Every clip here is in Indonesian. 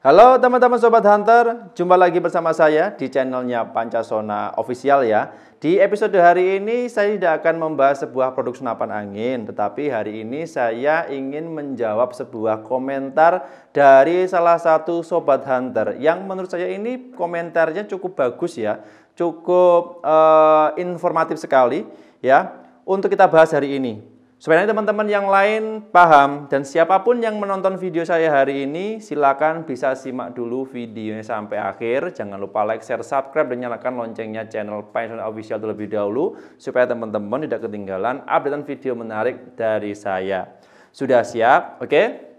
Halo teman-teman Sobat Hunter, jumpa lagi bersama saya di channelnya Pancasona Official ya. Di episode hari ini saya tidak akan membahas sebuah produk senapan angin, tetapi hari ini saya ingin menjawab sebuah komentar dari salah satu Sobat Hunter yang menurut saya ini komentarnya cukup bagus ya, cukup uh, informatif sekali ya untuk kita bahas hari ini. Supaya teman-teman yang lain paham dan siapapun yang menonton video saya hari ini silakan bisa simak dulu videonya sampai akhir. Jangan lupa like, share, subscribe dan nyalakan loncengnya channel Pension Official terlebih dahulu supaya teman-teman tidak ketinggalan updatean video menarik dari saya. Sudah siap? Oke?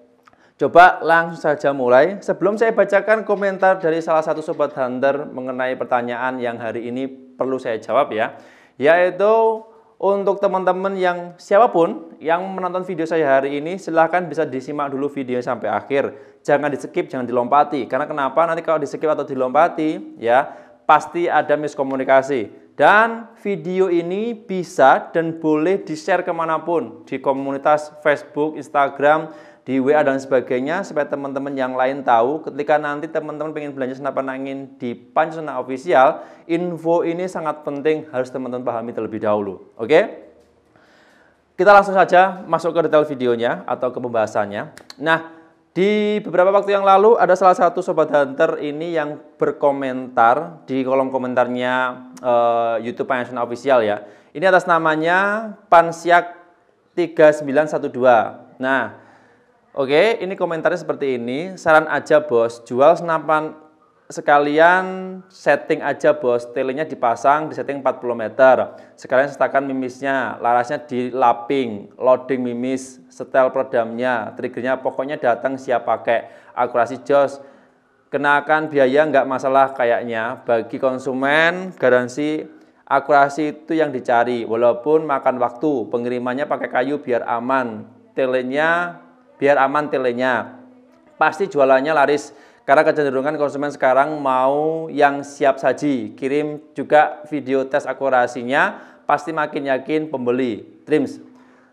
Coba langsung saja mulai. Sebelum saya bacakan komentar dari salah satu sobat hunter mengenai pertanyaan yang hari ini perlu saya jawab ya, yaitu untuk teman-teman yang siapapun yang menonton video saya hari ini, silahkan bisa disimak dulu video sampai akhir. Jangan di skip, jangan dilompati. Karena kenapa? Nanti kalau di skip atau dilompati, ya pasti ada miskomunikasi. Dan video ini bisa dan boleh di-share kemanapun. Di komunitas Facebook, Instagram, di WA dan sebagainya supaya teman-teman yang lain tahu ketika nanti teman-teman pengen belanja senapan angin di Pancasila official info ini sangat penting harus teman-teman pahami terlebih dahulu oke kita langsung saja masuk ke detail videonya atau ke pembahasannya nah di beberapa waktu yang lalu ada salah satu sobat hunter ini yang berkomentar di kolom komentarnya uh, YouTube Pancasila official ya ini atas namanya Pansiak 3912 nah Oke, ini komentarnya seperti ini. Saran aja bos, jual senapan sekalian setting aja bos. Telenya dipasang di setting 40 meter. Sekalian setakan mimisnya, larasnya dilaping, loading mimis, setel peredamnya, triggernya pokoknya datang siap pakai. Akurasi jos, kenakan biaya nggak masalah kayaknya. Bagi konsumen, garansi akurasi itu yang dicari. Walaupun makan waktu, pengirimannya pakai kayu biar aman. Telenya biar aman telenya. Pasti jualannya laris karena kecenderungan konsumen sekarang mau yang siap saji. Kirim juga video tes akurasinya, pasti makin yakin pembeli. Dreams.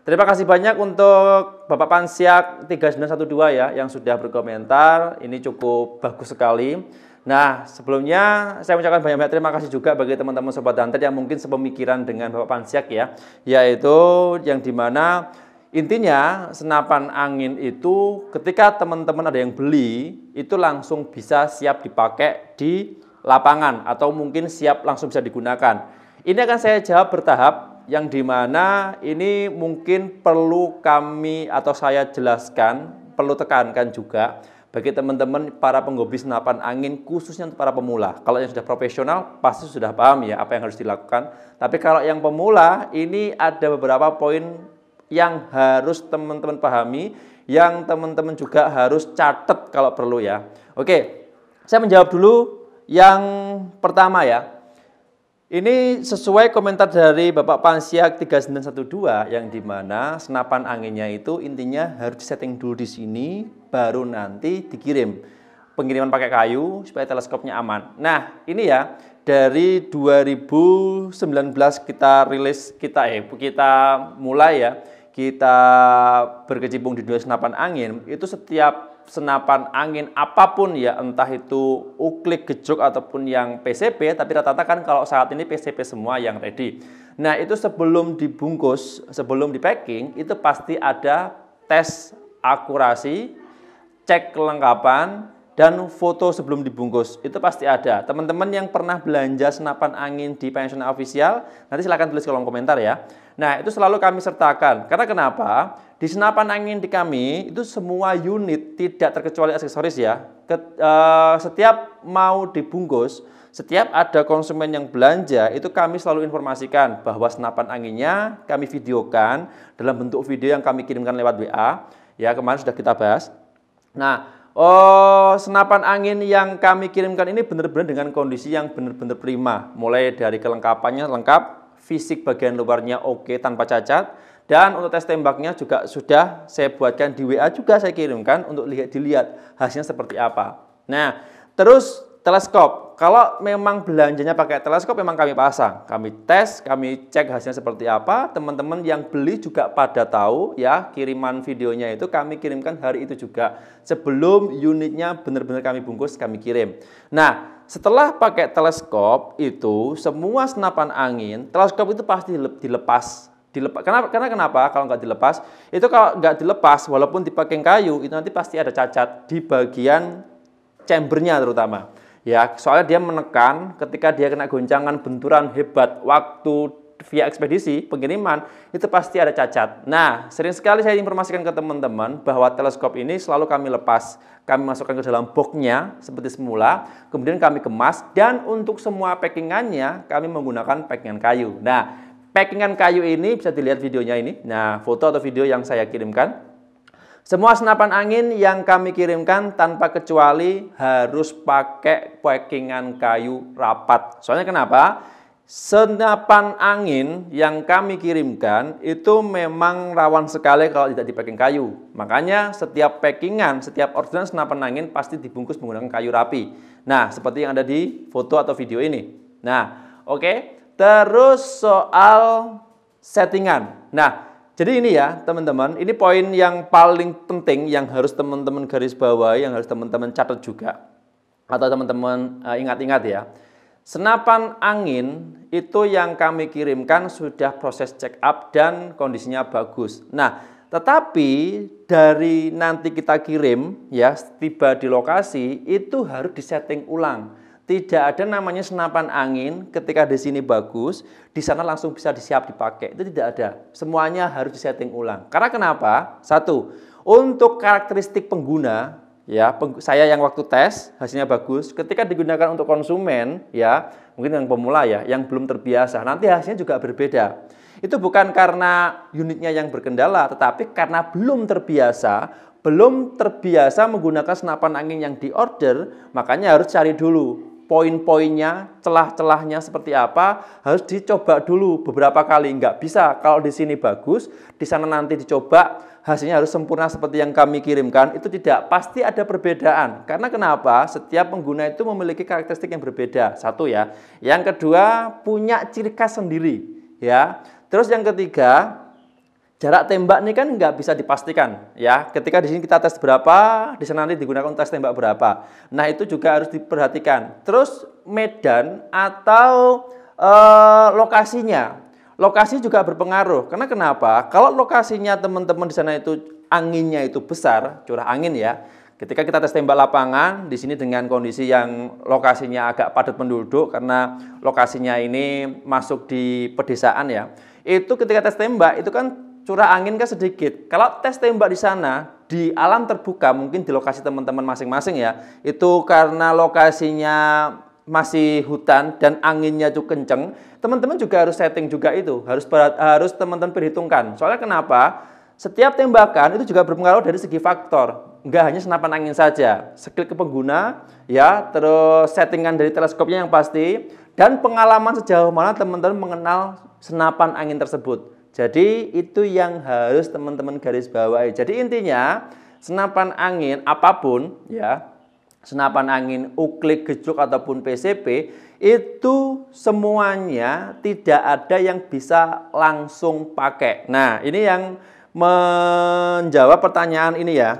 Terima kasih banyak untuk Bapak Pansiak 3912 ya yang sudah berkomentar. Ini cukup bagus sekali. Nah, sebelumnya saya mengucapkan banyak-banyak terima kasih juga bagi teman-teman sobat Dantet yang mungkin sepemikiran dengan Bapak Pansiak ya, yaitu yang dimana Intinya senapan angin itu ketika teman-teman ada yang beli itu langsung bisa siap dipakai di lapangan atau mungkin siap langsung bisa digunakan. Ini akan saya jawab bertahap yang dimana ini mungkin perlu kami atau saya jelaskan, perlu tekankan juga bagi teman-teman para penghobi senapan angin khususnya untuk para pemula. Kalau yang sudah profesional pasti sudah paham ya apa yang harus dilakukan. Tapi kalau yang pemula ini ada beberapa poin yang harus teman-teman pahami, yang teman-teman juga harus catat kalau perlu ya. Oke, saya menjawab dulu yang pertama ya. Ini sesuai komentar dari Bapak Pansiak 3912 yang dimana senapan anginnya itu intinya harus setting dulu di sini baru nanti dikirim. Pengiriman pakai kayu supaya teleskopnya aman. Nah ini ya dari 2019 kita rilis kita eh kita mulai ya kita berkecimpung di dunia senapan angin, itu setiap senapan angin apapun ya, entah itu uklik, gejuk, ataupun yang PCP, tapi rata-rata kan kalau saat ini PCP semua yang ready. Nah, itu sebelum dibungkus, sebelum di packing, itu pasti ada tes akurasi, cek kelengkapan, dan foto sebelum dibungkus. Itu pasti ada. Teman-teman yang pernah belanja senapan angin di pensiun official, nanti silahkan tulis kolom komentar ya. Nah, itu selalu kami sertakan. Karena kenapa? Di senapan angin di kami, itu semua unit tidak terkecuali aksesoris ya. Eh, setiap mau dibungkus, setiap ada konsumen yang belanja, itu kami selalu informasikan bahwa senapan anginnya kami videokan dalam bentuk video yang kami kirimkan lewat WA. Ya, kemarin sudah kita bahas. Nah, oh, senapan angin yang kami kirimkan ini benar-benar dengan kondisi yang benar-benar prima. Mulai dari kelengkapannya lengkap, fisik bagian luarnya oke tanpa cacat, dan untuk tes tembaknya juga sudah saya buatkan di WA juga saya kirimkan untuk lihat dilihat hasilnya seperti apa. Nah, terus teleskop kalau memang belanjanya pakai teleskop memang kami pasang, kami tes, kami cek hasilnya seperti apa. Teman-teman yang beli juga pada tahu ya, kiriman videonya itu kami kirimkan hari itu juga. Sebelum unitnya benar-benar kami bungkus, kami kirim. Nah, setelah pakai teleskop itu semua senapan angin, teleskop itu pasti dilepas dilepas karena karena kenapa kalau nggak dilepas itu kalau nggak dilepas walaupun dipakai kayu itu nanti pasti ada cacat di bagian chambernya terutama Ya, soalnya dia menekan ketika dia kena goncangan, benturan hebat, waktu via ekspedisi pengiriman itu pasti ada cacat. Nah, sering sekali saya informasikan ke teman-teman bahwa teleskop ini selalu kami lepas, kami masukkan ke dalam boxnya seperti semula, kemudian kami kemas dan untuk semua packingannya kami menggunakan packingan kayu. Nah, packingan kayu ini bisa dilihat videonya ini. Nah, foto atau video yang saya kirimkan semua senapan angin yang kami kirimkan tanpa kecuali harus pakai packingan kayu rapat. Soalnya kenapa? Senapan angin yang kami kirimkan itu memang rawan sekali kalau tidak di packing kayu. Makanya setiap packingan, setiap orderan senapan angin pasti dibungkus menggunakan kayu rapi. Nah, seperti yang ada di foto atau video ini. Nah, oke. Okay. Terus soal settingan. Nah, jadi ini ya teman-teman, ini poin yang paling penting yang harus teman-teman garis bawah, yang harus teman-teman catat juga. Atau teman-teman eh, ingat-ingat ya. Senapan angin itu yang kami kirimkan sudah proses check up dan kondisinya bagus. Nah, tetapi dari nanti kita kirim ya tiba di lokasi itu harus disetting ulang. Tidak ada namanya senapan angin ketika di sini bagus, di sana langsung bisa disiap dipakai. Itu tidak ada. Semuanya harus disetting ulang. Karena kenapa? Satu, untuk karakteristik pengguna, ya peng saya yang waktu tes hasilnya bagus. Ketika digunakan untuk konsumen, ya mungkin yang pemula ya, yang belum terbiasa, nanti hasilnya juga berbeda. Itu bukan karena unitnya yang berkendala, tetapi karena belum terbiasa, belum terbiasa menggunakan senapan angin yang diorder, makanya harus cari dulu poin-poinnya, celah-celahnya seperti apa, harus dicoba dulu beberapa kali. Nggak bisa kalau di sini bagus, di sana nanti dicoba, hasilnya harus sempurna seperti yang kami kirimkan. Itu tidak, pasti ada perbedaan. Karena kenapa? Setiap pengguna itu memiliki karakteristik yang berbeda. Satu ya. Yang kedua, punya ciri khas sendiri. Ya. Terus yang ketiga, Jarak tembak ini kan nggak bisa dipastikan ya. Ketika di sini kita tes berapa, di sana nanti digunakan tes tembak berapa. Nah itu juga harus diperhatikan. Terus medan atau e, lokasinya, lokasi juga berpengaruh. Karena kenapa? Kalau lokasinya teman-teman di sana itu anginnya itu besar, curah angin ya. Ketika kita tes tembak lapangan di sini dengan kondisi yang lokasinya agak padat penduduk karena lokasinya ini masuk di pedesaan ya. Itu ketika tes tembak itu kan curah angin kan sedikit. Kalau tes tembak di sana di alam terbuka mungkin di lokasi teman-teman masing-masing ya, itu karena lokasinya masih hutan dan anginnya cukup kenceng, teman-teman juga harus setting juga itu, harus berat, harus teman-teman perhitungkan. Soalnya kenapa? Setiap tembakan itu juga berpengaruh dari segi faktor, nggak hanya senapan angin saja, skill ke pengguna, ya, terus settingan dari teleskopnya yang pasti, dan pengalaman sejauh mana teman-teman mengenal senapan angin tersebut. Jadi itu yang harus teman-teman garis bawahi. Jadi intinya senapan angin apapun ya, senapan angin uklik, gejuk ataupun PCP itu semuanya tidak ada yang bisa langsung pakai. Nah, ini yang menjawab pertanyaan ini ya.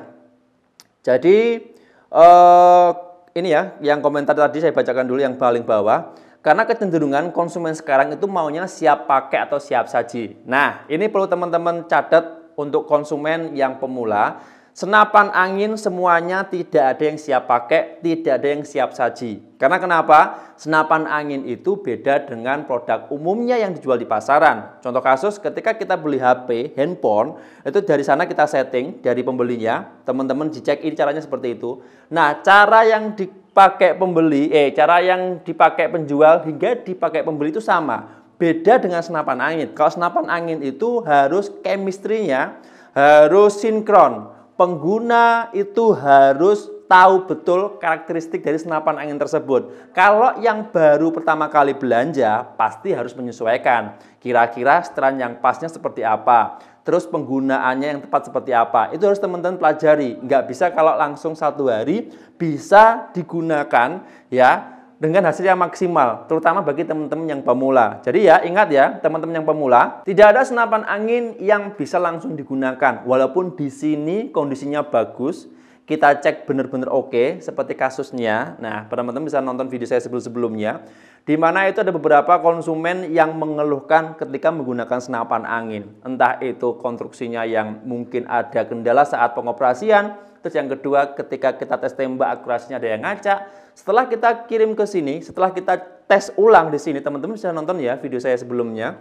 Jadi eh, ini ya yang komentar tadi saya bacakan dulu yang paling bawah. Karena kecenderungan konsumen sekarang itu maunya siap pakai atau siap saji. Nah, ini perlu teman-teman catat untuk konsumen yang pemula. Senapan angin semuanya tidak ada yang siap pakai, tidak ada yang siap saji. Karena kenapa? Senapan angin itu beda dengan produk umumnya yang dijual di pasaran. Contoh kasus ketika kita beli HP, handphone, itu dari sana kita setting dari pembelinya. Teman-teman dicek ini caranya seperti itu. Nah, cara yang di dipakai pembeli, eh cara yang dipakai penjual hingga dipakai pembeli itu sama. Beda dengan senapan angin. Kalau senapan angin itu harus chemistry-nya harus sinkron. Pengguna itu harus tahu betul karakteristik dari senapan angin tersebut. Kalau yang baru pertama kali belanja, pasti harus menyesuaikan. Kira-kira setelan yang pasnya seperti apa terus penggunaannya yang tepat seperti apa. Itu harus teman-teman pelajari. Nggak bisa kalau langsung satu hari bisa digunakan ya dengan hasil yang maksimal, terutama bagi teman-teman yang pemula. Jadi ya, ingat ya, teman-teman yang pemula, tidak ada senapan angin yang bisa langsung digunakan. Walaupun di sini kondisinya bagus, kita cek benar-benar oke seperti kasusnya. Nah, teman-teman bisa nonton video saya sebelum-sebelumnya di mana itu ada beberapa konsumen yang mengeluhkan ketika menggunakan senapan angin. Entah itu konstruksinya yang mungkin ada kendala saat pengoperasian, terus yang kedua ketika kita tes tembak akurasinya ada yang ngacak. Setelah kita kirim ke sini, setelah kita tes ulang di sini, teman-teman bisa nonton ya video saya sebelumnya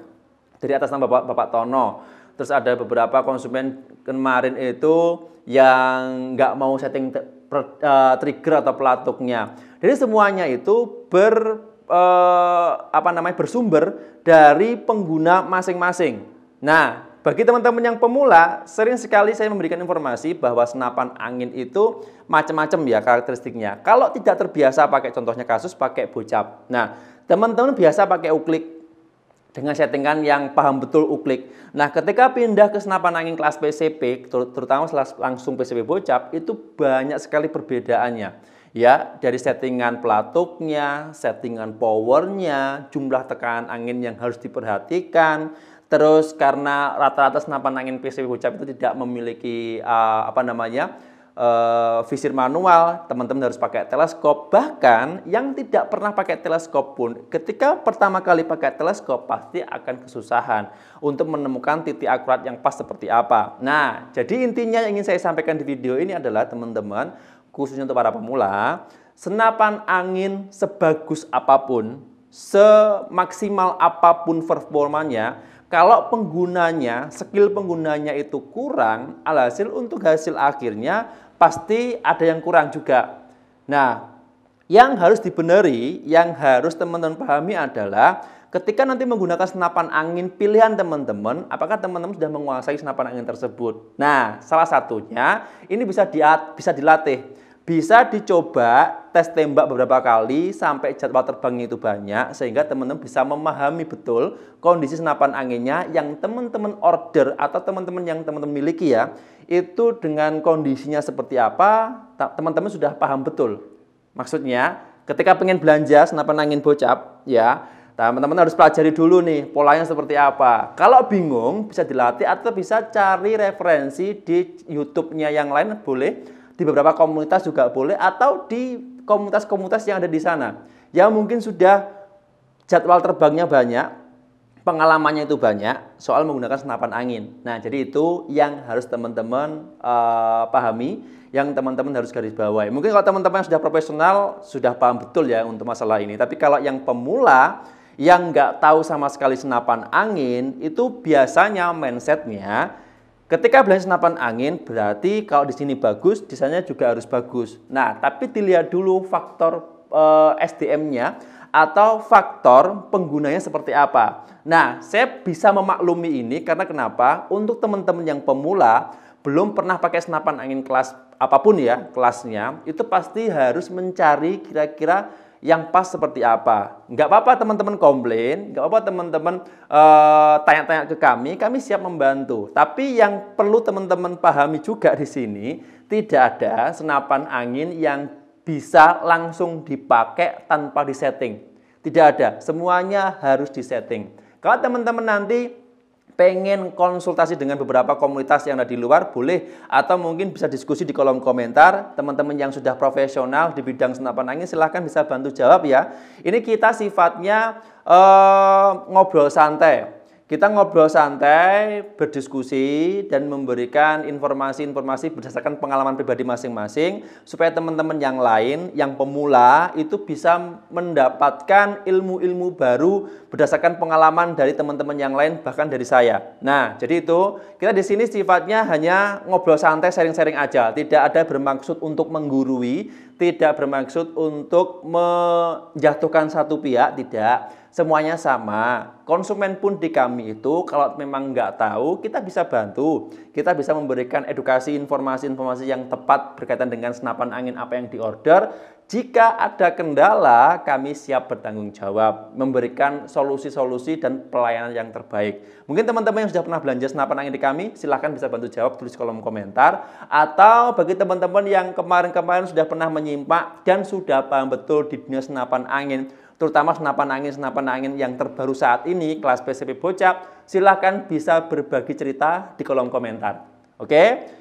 dari atas nama Bapak, Bapak Tono terus ada beberapa konsumen kemarin itu yang nggak mau setting per, uh, trigger atau pelatuknya. Jadi semuanya itu ber uh, apa namanya bersumber dari pengguna masing-masing. Nah, bagi teman-teman yang pemula, sering sekali saya memberikan informasi bahwa senapan angin itu macam-macam ya karakteristiknya. Kalau tidak terbiasa pakai contohnya kasus pakai bocap. Nah, teman-teman biasa pakai uklik dengan settingan yang paham betul uklik. Nah, ketika pindah ke senapan angin kelas PCP, terutama langsung PCP bocap, itu banyak sekali perbedaannya. Ya, dari settingan pelatuknya, settingan powernya, jumlah tekanan angin yang harus diperhatikan, terus karena rata-rata senapan angin PCP bocap itu tidak memiliki uh, apa namanya uh, visir manual, teman-teman harus pakai teleskop. Bahkan yang tidak pernah pakai teleskop pun, ketika pertama kali pakai teleskop pasti akan kesusahan untuk menemukan titik akurat yang pas seperti apa. Nah, jadi intinya yang ingin saya sampaikan di video ini adalah teman-teman, khususnya untuk para pemula, senapan angin sebagus apapun, semaksimal apapun performanya, kalau penggunanya, skill penggunanya itu kurang, alhasil untuk hasil akhirnya pasti ada yang kurang juga. Nah, yang harus dibenari, yang harus teman-teman pahami adalah ketika nanti menggunakan senapan angin pilihan teman-teman, apakah teman-teman sudah menguasai senapan angin tersebut? Nah, salah satunya ini bisa di, bisa dilatih, bisa dicoba tes tembak beberapa kali sampai jadwal terbangnya itu banyak sehingga teman-teman bisa memahami betul kondisi senapan anginnya yang teman-teman order atau teman-teman yang teman-teman miliki ya itu dengan kondisinya seperti apa teman-teman sudah paham betul maksudnya ketika pengen belanja senapan angin bocap ya teman-teman harus pelajari dulu nih polanya seperti apa kalau bingung bisa dilatih atau bisa cari referensi di YouTube-nya yang lain boleh di beberapa komunitas juga boleh atau di komunitas-komunitas yang ada di sana. Yang mungkin sudah jadwal terbangnya banyak, pengalamannya itu banyak soal menggunakan senapan angin. Nah, jadi itu yang harus teman-teman uh, pahami, yang teman-teman harus garis bawahi. Mungkin kalau teman-teman sudah profesional sudah paham betul ya untuk masalah ini. Tapi kalau yang pemula yang nggak tahu sama sekali senapan angin itu biasanya mindsetnya Ketika belajar senapan angin, berarti kalau di sini bagus, di juga harus bagus. Nah, tapi dilihat dulu faktor eh, SDM-nya atau faktor penggunanya seperti apa. Nah, saya bisa memaklumi ini karena kenapa? Untuk teman-teman yang pemula, belum pernah pakai senapan angin kelas apapun ya, kelasnya, itu pasti harus mencari kira-kira yang pas seperti apa. Nggak apa-apa teman-teman komplain, nggak apa-apa teman-teman uh, tanya-tanya ke kami, kami siap membantu. Tapi yang perlu teman-teman pahami juga di sini, tidak ada senapan angin yang bisa langsung dipakai tanpa disetting. Tidak ada, semuanya harus disetting. Kalau teman-teman nanti pengen konsultasi dengan beberapa komunitas yang ada di luar, boleh. Atau mungkin bisa diskusi di kolom komentar. Teman-teman yang sudah profesional di bidang senapan angin, silahkan bisa bantu jawab ya. Ini kita sifatnya eh, ngobrol santai. Kita ngobrol santai, berdiskusi, dan memberikan informasi-informasi berdasarkan pengalaman pribadi masing-masing supaya teman-teman yang lain, yang pemula, itu bisa mendapatkan ilmu-ilmu baru berdasarkan pengalaman dari teman-teman yang lain, bahkan dari saya. Nah, jadi itu, kita di sini sifatnya hanya ngobrol santai, sharing-sharing aja. Tidak ada bermaksud untuk menggurui, tidak bermaksud untuk menjatuhkan satu pihak, tidak. Semuanya sama. Konsumen pun di kami itu kalau memang nggak tahu, kita bisa bantu. Kita bisa memberikan edukasi informasi-informasi yang tepat berkaitan dengan senapan angin apa yang diorder. Jika ada kendala, kami siap bertanggung jawab, memberikan solusi-solusi dan pelayanan yang terbaik. Mungkin teman-teman yang sudah pernah belanja senapan angin di kami, silahkan bisa bantu jawab, tulis kolom komentar. Atau bagi teman-teman yang kemarin-kemarin sudah pernah menyimpak dan sudah paham betul di dunia senapan angin, terutama senapan angin-senapan angin yang terbaru saat ini, kelas PCP Bocap, silahkan bisa berbagi cerita di kolom komentar. Oke,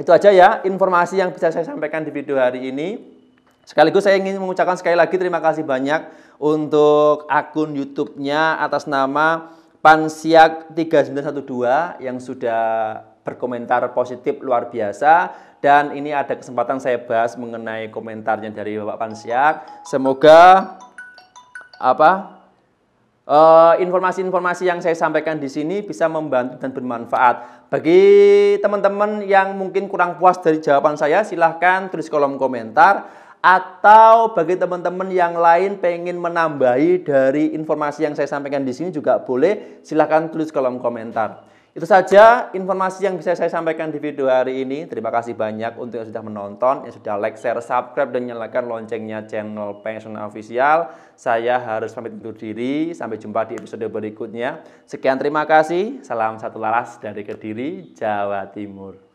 itu aja ya informasi yang bisa saya sampaikan di video hari ini. Sekaligus saya ingin mengucapkan sekali lagi terima kasih banyak untuk akun YouTube-nya atas nama Pansiak 3912 yang sudah berkomentar positif luar biasa dan ini ada kesempatan saya bahas mengenai komentarnya dari Bapak Pansiak. Semoga apa eh, informasi-informasi uh, yang saya sampaikan di sini bisa membantu dan bermanfaat. Bagi teman-teman yang mungkin kurang puas dari jawaban saya, silahkan tulis kolom komentar atau bagi teman-teman yang lain pengen menambahi dari informasi yang saya sampaikan di sini juga boleh silahkan tulis kolom komentar. Itu saja informasi yang bisa saya sampaikan di video hari ini. Terima kasih banyak untuk yang sudah menonton, yang sudah like, share, subscribe, dan nyalakan loncengnya channel Pension Official. Saya harus pamit undur diri. Sampai jumpa di episode berikutnya. Sekian terima kasih. Salam satu laras dari Kediri, Jawa Timur.